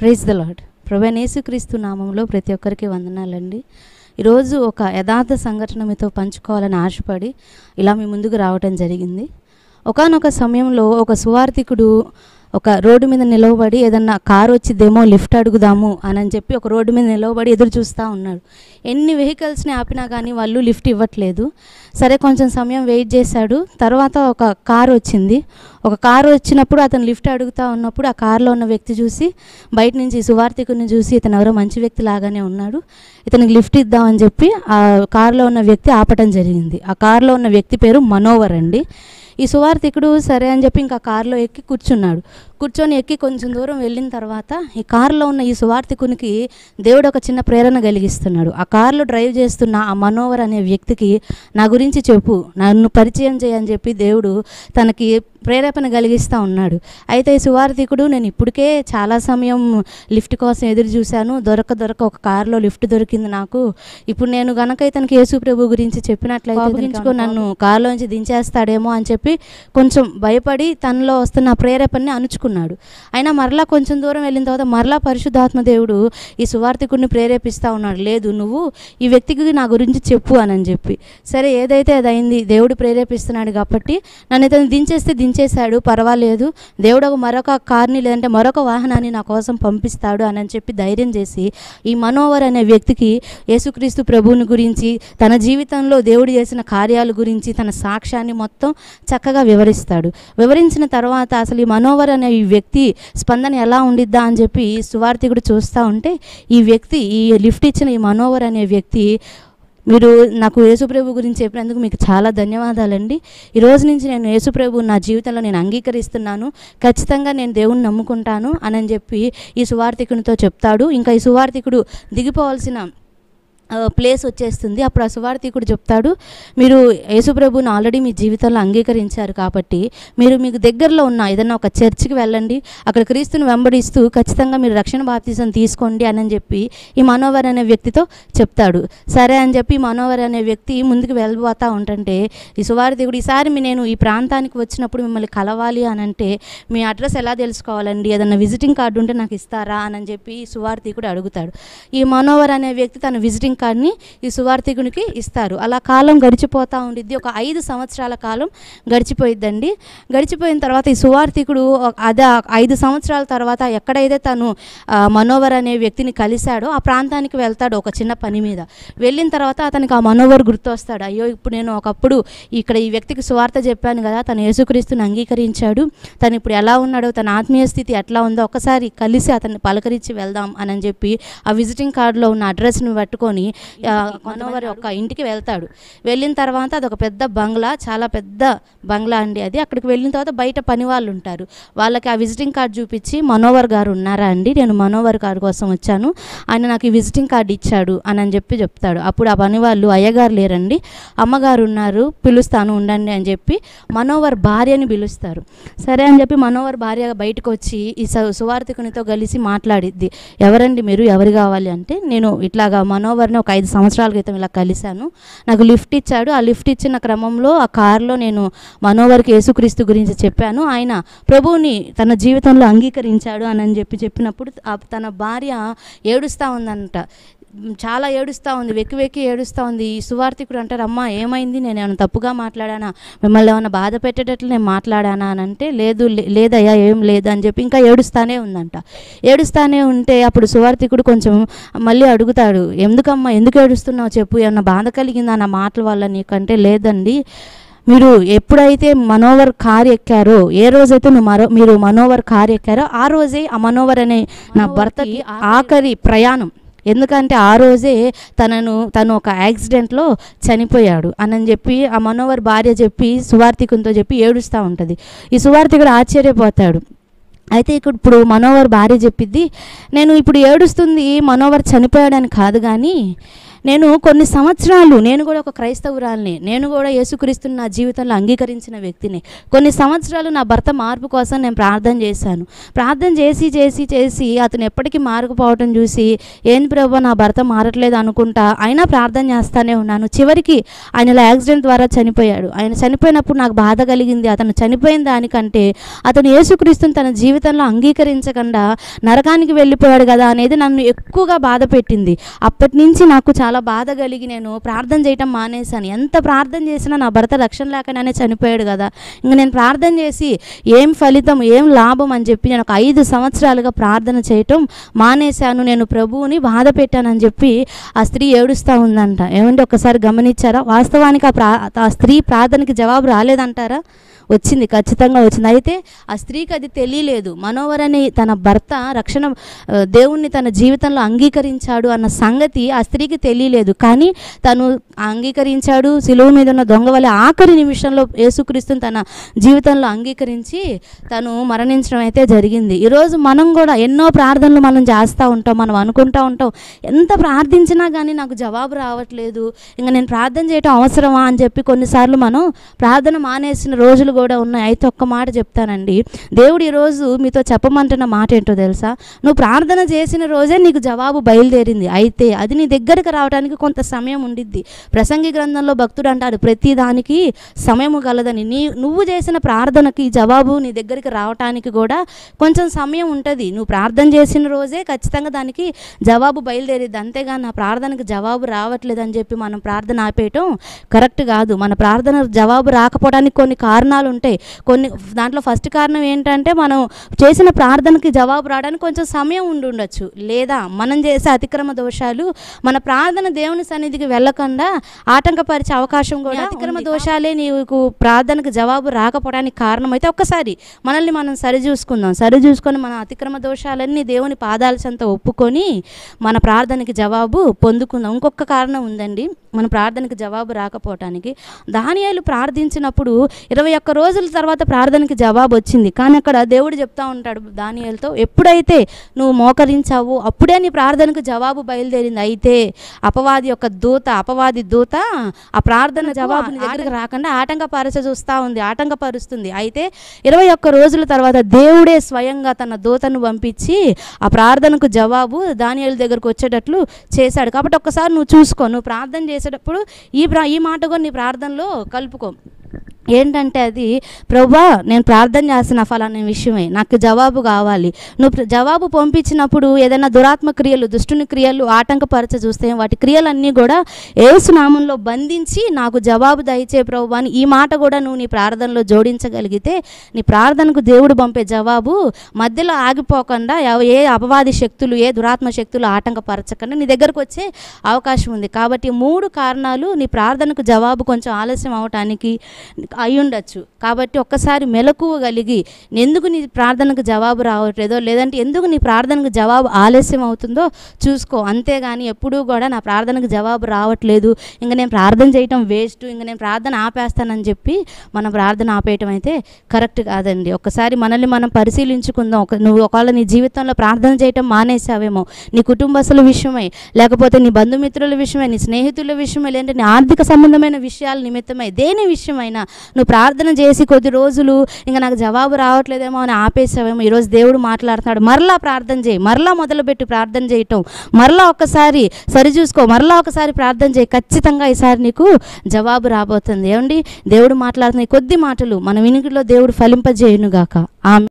praise the lord నేసుక్రీస్తు నామంలో ప్రతి ఒక్కరికి వందనాలండి ఈరోజు ఒక యథార్థ సంఘటన మీతో పంచుకోవాలని ఆశపడి ఇలా మీ ముందుకు రావటం జరిగింది ఒకనొక సమయంలో ఒక సువార్థికుడు ఒక రోడ్డు మీద నిలవబడి ఏదన్నా కారు వచ్చిద్దేమో లిఫ్ట్ అడుగుదాము అని అని చెప్పి ఒక రోడ్డు మీద నిలవబడి ఎదురు చూస్తూ ఉన్నాడు ఎన్ని వెహికల్స్ని ఆపినా కానీ వాళ్ళు లిఫ్ట్ ఇవ్వట్లేదు సరే కొంచెం సమయం వెయిట్ చేశాడు తర్వాత ఒక కారు వచ్చింది ఒక కారు వచ్చినప్పుడు అతను లిఫ్ట్ అడుగుతూ ఉన్నప్పుడు ఆ కారులో ఉన్న వ్యక్తి చూసి బయట నుంచి సువార్థికుని చూసి ఇతను ఎవరో మంచి వ్యక్తి లాగానే ఉన్నాడు ఇతనికి లిఫ్ట్ ఇద్దామని చెప్పి ఆ కారులో ఉన్న వ్యక్తి ఆపటం జరిగింది ఆ కారులో ఉన్న వ్యక్తి పేరు మనోవర్ అండి ఈ సువార్థికుడు సరే అని చెప్పి ఇంకా కారులో ఎక్కి కూర్చున్నాడు కూర్చొని ఎక్కి కొంచెం దూరం వెళ్ళిన తర్వాత ఈ కారులో ఉన్న ఈ సువార్థికునికి దేవుడు ఒక చిన్న ప్రేరణ కలిగిస్తున్నాడు ఆ కారులో డ్రైవ్ చేస్తున్న ఆ మనోవర్ అనే వ్యక్తికి నా గురించి చెప్పు నన్ను పరిచయం చేయని చెప్పి దేవుడు తనకి ప్రేరేపణ కలిగిస్తూ ఉన్నాడు అయితే ఈ సువార్థికుడు నేను ఇప్పటికే చాలా సమయం లిఫ్ట్ కోసం ఎదురు చూశాను దొరక దొరక ఒక కారులో లిఫ్ట్ దొరికింది నాకు ఇప్పుడు నేను గనక ఇతనికి యేసు ప్రభు గురించి చెప్పినట్లయితే నన్ను కారులోంచి దించేస్తాడేమో అని చెప్పి కొంచెం భయపడి తనలో వస్తున్న ప్రేరేపణని అణుచుకున్నాడు అనుకున్నాడు అయినా మరలా కొంచెం దూరం వెళ్ళిన తర్వాత మరలా పరిశుద్ధాత్మ దేవుడు ఈ సువార్థికుడిని ప్రేరేపిస్తూ ఉన్నాడు లేదు నువ్వు ఈ వ్యక్తికి నా గురించి చెప్పు అని చెప్పి సరే ఏదైతే అది అయింది దేవుడు ప్రేరేపిస్తున్నాడు కాబట్టి నన్ను ఇతను దించేస్తే దించేశాడు పర్వాలేదు దేవుడు ఒక మరొక కార్ని లేదంటే మరొక వాహనాన్ని నా కోసం పంపిస్తాడు అని చెప్పి ధైర్యం చేసి ఈ మనోవర్ అనే వ్యక్తికి యేసుక్రీస్తు ప్రభువుని గురించి తన జీవితంలో దేవుడు చేసిన కార్యాల గురించి తన సాక్ష్యాన్ని మొత్తం చక్కగా వివరిస్తాడు వివరించిన తర్వాత అసలు ఈ మనోవర్ అనే ఈ వ్యక్తి స్పందన ఎలా ఉండిద్దా అని చెప్పి సువార్థికుడు చూస్తూ ఉంటే ఈ వ్యక్తి ఈ లిఫ్ట్ ఇచ్చిన ఈ మనోవర్ అనే వ్యక్తి మీరు నాకు యేసుప్రభు గురించి చెప్పినందుకు మీకు చాలా ధన్యవాదాలండి ఈ రోజు నుంచి నేను యేసుప్రభు నా జీవితంలో నేను అంగీకరిస్తున్నాను ఖచ్చితంగా నేను దేవుని నమ్ముకుంటాను అని చెప్పి ఈ సువార్థికునితో చెప్తాడు ఇంకా ఈ సువార్థికుడు దిగిపోవాల్సిన ప్లేస్ వచ్చేస్తుంది అప్పుడు ఆ కూడా చెప్తాడు మీరు యేసుప్రభుని ఆల్రెడీ మీ జీవితంలో అంగీకరించారు కాబట్టి మీరు మీకు దగ్గరలో ఉన్న ఏదన్నా ఒక చర్చికి వెళ్ళండి అక్కడ క్రీస్తుని వెంబడిస్తూ ఖచ్చితంగా మీరు రక్షణ బాప్తిజం తీసుకోండి అని చెప్పి ఈ మనోవర్ అనే వ్యక్తితో చెప్తాడు సరే అని చెప్పి మనోవర్ అనే వ్యక్తి ముందుకు వెళ్ళిపోతూ ఉంటంటే ఈ సువార్థికుడు ఈసారి మీ నేను ఈ ప్రాంతానికి వచ్చినప్పుడు మిమ్మల్ని కలవాలి అని అంటే మీ అడ్రస్ ఎలా తెలుసుకోవాలండి ఏదన్నా విజిటింగ్ కార్డు ఉంటే నాకు ఇస్తారా అని చెప్పి సువార్థికుడు అడుగుతాడు ఈ మనోవర్ అనే వ్యక్తి తన విజిటింగ్ కార్డ్ని ఈ సువార్థికునికి ఇస్తారు అలా కాలం గడిచిపోతూ ఉండిద్ది ఒక ఐదు సంవత్సరాల కాలం గడిచిపోయిద్దండి గడిచిపోయిన తర్వాత ఈ సువార్థికుడు అదే ఐదు సంవత్సరాల తర్వాత ఎక్కడైతే తను మనోవర్ అనే వ్యక్తిని కలిశాడో ఆ ప్రాంతానికి వెళ్తాడు ఒక చిన్న పని మీద వెళ్ళిన తర్వాత అతనికి ఆ మనోవర్ గుర్తొస్తాడు అయ్యో ఇప్పుడు నేను ఒకప్పుడు ఇక్కడ ఈ వ్యక్తికి సువార్త చెప్పాను కదా తను యేసుక్రీస్తుని అంగీకరించాడు తను ఇప్పుడు ఎలా ఉన్నాడో తన ఆత్మీయ స్థితి ఎట్లా ఉందో ఒకసారి కలిసి అతన్ని పలకరించి వెళ్దాం అని చెప్పి ఆ విజిటింగ్ కార్డులో ఉన్న అడ్రస్ని పట్టుకొని మనోవర్ యొక్క ఇంటికి వెళ్తాడు వెళ్ళిన తర్వాత అదొక పెద్ద బంగ్లా చాలా పెద్ద బంగ్లా అండి అది అక్కడికి వెళ్ళిన తర్వాత బయట పని వాళ్ళు ఉంటారు వాళ్ళకి ఆ విజిటింగ్ కార్డు చూపించి మనోవర్ గారు ఉన్నారా అండి నేను మనోవర్ గారు కోసం వచ్చాను ఆయన నాకు ఈ విజిటింగ్ కార్డు ఇచ్చాడు అని అని చెప్పి చెప్తాడు అప్పుడు ఆ పని వాళ్ళు అయ్యగారు లేరండి అమ్మగారు ఉన్నారు పిలుస్తాను ఉండండి అని చెప్పి మనోవర్ భార్యని పిలుస్తారు సరే అని చెప్పి మనోవర్ భార్య బయటకు వచ్చి ఈ సువార్థికునితో కలిసి మాట్లాడిద్ది ఎవరండి మీరు ఎవరు కావాలి అంటే నేను ఇట్లాగా మనోవర్ని నేను ఒక ఐదు సంవత్సరాల క్రితం ఇలా కలిశాను నాకు లిఫ్ట్ ఇచ్చాడు ఆ లిఫ్ట్ ఇచ్చిన క్రమంలో ఆ కారులో నేను మనోవర్కి యేసుక్రీస్తు గురించి చెప్పాను ఆయన ప్రభువుని తన జీవితంలో అంగీకరించాడు అని అని చెప్పి చెప్పినప్పుడు తన భార్య ఏడుస్తూ ఉందంట చాలా ఏడుస్తూ ఉంది వెక్కి వెక్కి ఏడుస్తూ ఉంది ఈ సువార్థికుడు అంటారు అమ్మ ఏమైంది నేను ఏమైనా తప్పుగా మాట్లాడానా మిమ్మల్ని ఏమైనా బాధ పెట్టేటట్లు నేను మాట్లాడానా అని అంటే లేదు లేదయ్యా ఏం లేదు అని చెప్పి ఇంకా ఏడుస్తానే ఉందంట ఏడుస్తానే ఉంటే అప్పుడు సువార్థికుడు కొంచెం మళ్ళీ అడుగుతాడు ఎందుకమ్మా ఎందుకు ఏడుస్తున్నావు చెప్పు ఏమన్నా బాధ కలిగిందా నా మాటల వల్ల నీకంటే లేదండి మీరు ఎప్పుడైతే మనోవర్ కార్ ఎక్కారో ఏ రోజైతే నువ్వు మరో మీరు మనోవర్ కార్ ఎక్కారో ఆ రోజే ఆ మనోవర్ అనే నా భర్తకి ఆఖరి ప్రయాణం ఎందుకంటే ఆ రోజే తనను తను ఒక యాక్సిడెంట్లో చనిపోయాడు అని చెప్పి ఆ మనోవర్ భార్య చెప్పి సువార్థికునితో చెప్పి ఏడుస్తూ ఉంటుంది ఈ సువార్థికుడు ఆశ్చర్యపోతాడు అయితే ఇక్కడ ఇప్పుడు మనోవర్ భార్య చెప్పిద్ది నేను ఇప్పుడు ఏడుస్తుంది మనోవర్ చనిపోయాడని కాదు కానీ నేను కొన్ని సంవత్సరాలు నేను కూడా ఒక క్రైస్తవురాలిని నేను కూడా యేసుక్రీస్తుని నా జీవితంలో అంగీకరించిన వ్యక్తిని కొన్ని సంవత్సరాలు నా భర్త మార్పు కోసం నేను ప్రార్థన చేశాను ప్రార్థన చేసి చేసి చేసి అతను ఎప్పటికీ మారకపోవటం చూసి ఏంది ప్రభు నా భర్త మారట్లేదు అనుకుంటా అయినా ప్రార్థన చేస్తానే ఉన్నాను చివరికి ఆయన యాక్సిడెంట్ ద్వారా చనిపోయాడు ఆయన చనిపోయినప్పుడు నాకు బాధ కలిగింది అతను చనిపోయిన దానికంటే అతను యేసుక్రీస్తుని తన జీవితంలో అంగీకరించకుండా నరకానికి వెళ్ళిపోయాడు కదా అనేది నన్ను ఎక్కువగా బాధ పెట్టింది అప్పటి నుంచి నాకు చాలా చాలా బాధ కలిగి నేను ప్రార్థన చేయటం మానేశాను ఎంత ప్రార్థన చేసినా నా భర్త రక్షణ లేకనే చనిపోయాడు కదా ఇంక నేను ప్రార్థన చేసి ఏం ఫలితం ఏం లాభం అని చెప్పి నేను ఒక ఐదు సంవత్సరాలుగా ప్రార్థన చేయటం మానేశాను నేను ప్రభువుని బాధ పెట్టానని చెప్పి ఆ స్త్రీ ఏడుస్తూ ఉందంట ఏమంటే ఒకసారి గమనించారా వాస్తవానికి ఆ ప్రా ఆ స్త్రీ ప్రార్థనకి జవాబు రాలేదంటారా వచ్చింది ఖచ్చితంగా వచ్చింది అయితే ఆ స్త్రీకి అది తెలియలేదు మనోవర్ అనే తన భర్త రక్షణ దేవుణ్ణి తన జీవితంలో అంగీకరించాడు అన్న సంగతి ఆ స్త్రీకి తెలియలేదు కానీ తను అంగీకరించాడు సిలువ మీద ఉన్న దొంగ వల్ల ఆఖరి నిమిషంలో యేసుక్రీస్తుని తన జీవితంలో అంగీకరించి తను మరణించడం అయితే జరిగింది ఈరోజు మనం కూడా ఎన్నో ప్రార్థనలు మనం చేస్తూ ఉంటాం మనం అనుకుంటూ ఉంటాం ఎంత ప్రార్థించినా కానీ నాకు జవాబు రావట్లేదు ఇంకా నేను ప్రార్థన చేయటం అవసరమా అని చెప్పి కొన్నిసార్లు మనం ప్రార్థన మానేసిన రోజులు కూడా ఉన్నాయి అయితే ఒక్క మాట చెప్తానండి దేవుడు ఈరోజు మీతో చెప్పమంటున్న మాట ఏంటో తెలుసా నువ్వు ప్రార్థన చేసిన రోజే నీకు జవాబు బయలుదేరింది అయితే అది నీ దగ్గరకు రావడానికి కొంత సమయం ఉండిద్ది ప్రసంగి గ్రంథంలో భక్తుడు అంటాడు ప్రతి దానికి సమయము కలదని నీ నువ్వు చేసిన ప్రార్థనకి జవాబు నీ దగ్గరికి రావటానికి కూడా కొంచెం సమయం ఉంటుంది నువ్వు ప్రార్థన చేసిన రోజే ఖచ్చితంగా దానికి జవాబు బయలుదేరిద్ది అంతేగాని నా ప్రార్థనకు జవాబు రావట్లేదు అని చెప్పి మనం ప్రార్థన ఆపేయటం కరెక్ట్ కాదు మన ప్రార్థన జవాబు రాకపోవడానికి కొన్ని కారణాలు కారణాలు ఉంటాయి కొన్ని దాంట్లో ఫస్ట్ కారణం ఏంటంటే మనం చేసిన ప్రార్థనకి జవాబు రావడానికి కొంచెం సమయం ఉండి ఉండొచ్చు లేదా మనం చేసే అతిక్రమ దోషాలు మన ప్రార్థన దేవుని సన్నిధికి వెళ్ళకుండా ఆటంకపరిచే అవకాశం కూడా అతిక్రమ దోషాలే నీకు ప్రార్థనకు జవాబు రాకపోవడానికి కారణమైతే ఒక్కసారి మనల్ని మనం సరి చూసుకుందాం సరి చూసుకొని మన అతిక్రమ దోషాలన్నీ దేవుని పాదాల ఒప్పుకొని మన ప్రార్థనకి జవాబు పొందుకుందాం ఇంకొక కారణం ఉందండి మన ప్రార్థనకు జవాబు రాకపోవటానికి దానియాలు ప్రార్థించినప్పుడు ఇరవై ఒక్క రోజుల తర్వాత ప్రార్థనకి జవాబు వచ్చింది కానీ అక్కడ దేవుడు చెప్తా ఉంటాడు దానియాలతో ఎప్పుడైతే నువ్వు మోకరించావు అప్పుడే నీ ప్రార్థనకు జవాబు బయలుదేరింది అయితే అపవాది యొక్క దూత అపవాది దూత ఆ ప్రార్థన జవాబు దగ్గరికి రాకుండా ఆటంకపరచ చూస్తూ ఉంది ఆటంకపరుస్తుంది అయితే ఇరవై ఒక్క రోజుల తర్వాత దేవుడే స్వయంగా తన దూతను పంపించి ఆ ప్రార్థనకు జవాబు దానియాల దగ్గరకు వచ్చేటట్లు చేశాడు కాబట్టి ఒక్కసారి నువ్వు చూసుకో నువ్వు ప్రార్థన చేసేటప్పుడు ఈ ఈ మాట కూడా నీ ప్రార్థనలో కలుపుకో ఏంటంటే అది ప్రభా నేను ప్రార్థన చేస్తున్న ఫలాన్ని విషయమే నాకు జవాబు కావాలి నువ్వు జవాబు పంపించినప్పుడు ఏదైనా దురాత్మ క్రియలు దుష్టుని క్రియలు ఆటంకపరచ చూస్తే వాటి క్రియలన్నీ కూడా ఏసునామంలో బంధించి నాకు జవాబు దయచే ప్రభు అని ఈ మాట కూడా నువ్వు నీ ప్రార్థనలో జోడించగలిగితే నీ ప్రార్థనకు దేవుడు పంపే జవాబు మధ్యలో ఆగిపోకుండా ఏ అపవాది శక్తులు ఏ దురాత్మ శక్తులు ఆటంకపరచకుండా నీ దగ్గరకు వచ్చే అవకాశం ఉంది కాబట్టి మూడు కారణాలు నీ ప్రార్థనకు జవాబు కొంచెం ఆలస్యం అవటానికి అయి ఉండొచ్చు కాబట్టి ఒక్కసారి మెలకువ కలిగి ఎందుకు నీ ప్రార్థనకు జవాబు రావట్లేదో లేదంటే ఎందుకు నీ ప్రార్థనకు జవాబు ఆలస్యం అవుతుందో చూసుకో అంతేగాని ఎప్పుడూ కూడా నా ప్రార్థనకు జవాబు రావట్లేదు ఇంకా నేను ప్రార్థన చేయటం వేస్ట్ ఇంకా నేను ప్రార్థన ఆపేస్తానని చెప్పి మనం ప్రార్థన ఆపేయటం అయితే కరెక్ట్ కాదండి ఒకసారి మనల్ని మనం పరిశీలించుకుందాం ఒక నువ్వు ఒకవేళ నీ జీవితంలో ప్రార్థన చేయటం మానేసావేమో నీ కుటుంబస్తుల విషయమై లేకపోతే నీ బంధుమిత్రుల విషయమై నీ స్నేహితుల విషయమై లేదంటే నీ ఆర్థిక సంబంధమైన విషయాల నిమిత్తమై దేని విషయమైనా నువ్వు ప్రార్థన చేసి కొద్ది రోజులు ఇంకా నాకు జవాబు రావట్లేదేమో అని ఆపేసావేమో ఈరోజు దేవుడు మాట్లాడుతున్నాడు మరలా ప్రార్థన చేయి మరలా మొదలుపెట్టి ప్రార్థన చేయటం మరలా ఒకసారి సరి చూసుకో మరలా ఒకసారి ప్రార్థన చేయి ఖచ్చితంగా ఈసారి నీకు జవాబు రాబోతుంది ఏమండి దేవుడు మాట్లాడుతున్న కొద్ది మాటలు మన వినికిలో దేవుడు ఫలింపజేయునుగాక ఆమె